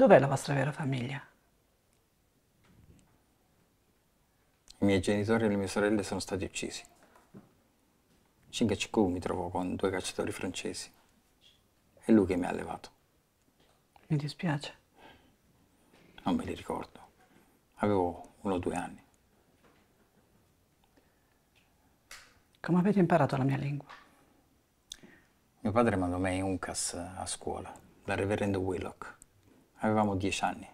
Dov'è la vostra vera famiglia? I miei genitori e le mie sorelle sono stati uccisi. Cinque mi trovò con due cacciatori francesi. È lui che mi ha allevato. Mi dispiace. Non me li ricordo. Avevo uno o due anni. Come avete imparato la mia lingua? Mio padre mandò me in UNCAS a scuola, dal reverendo Willock avevamo dieci anni.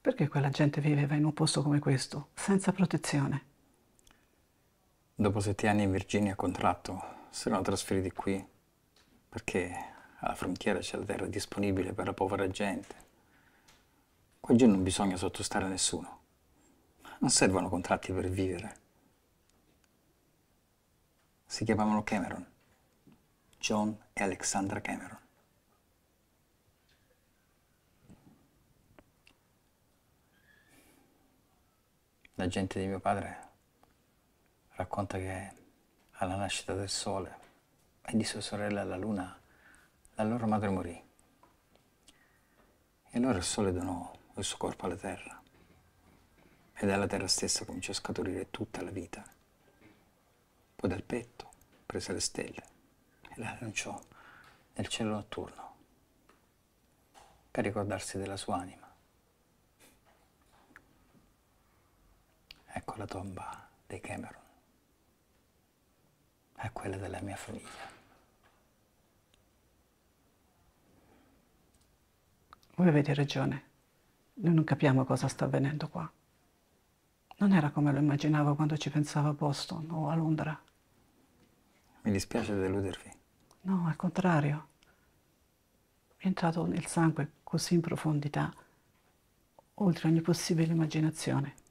Perché quella gente viveva in un posto come questo, senza protezione? Dopo sette anni in Virginia a contratto, sono trasferiti qui perché alla frontiera c'è la terra disponibile per la povera gente. Qua giù non bisogna sottostare a nessuno. Non servono contratti per vivere. Si chiamavano Cameron, John e Alexandra Cameron. La gente di mio padre racconta che alla nascita del sole e di sua sorella la luna, la loro madre morì. E allora il sole donò il suo corpo alla terra e dalla terra stessa cominciò a scaturire tutta la vita. Poi dal petto prese le stelle e le lanciò nel cielo notturno per ricordarsi della sua anima. Ecco la tomba dei Cameron, è quella della mia famiglia. Voi avete ragione, noi non capiamo cosa sta avvenendo qua non era come lo immaginavo quando ci pensavo a Boston o a Londra. Mi dispiace deludervi. No, al contrario. è entrato nel sangue così in profondità, oltre ogni possibile immaginazione.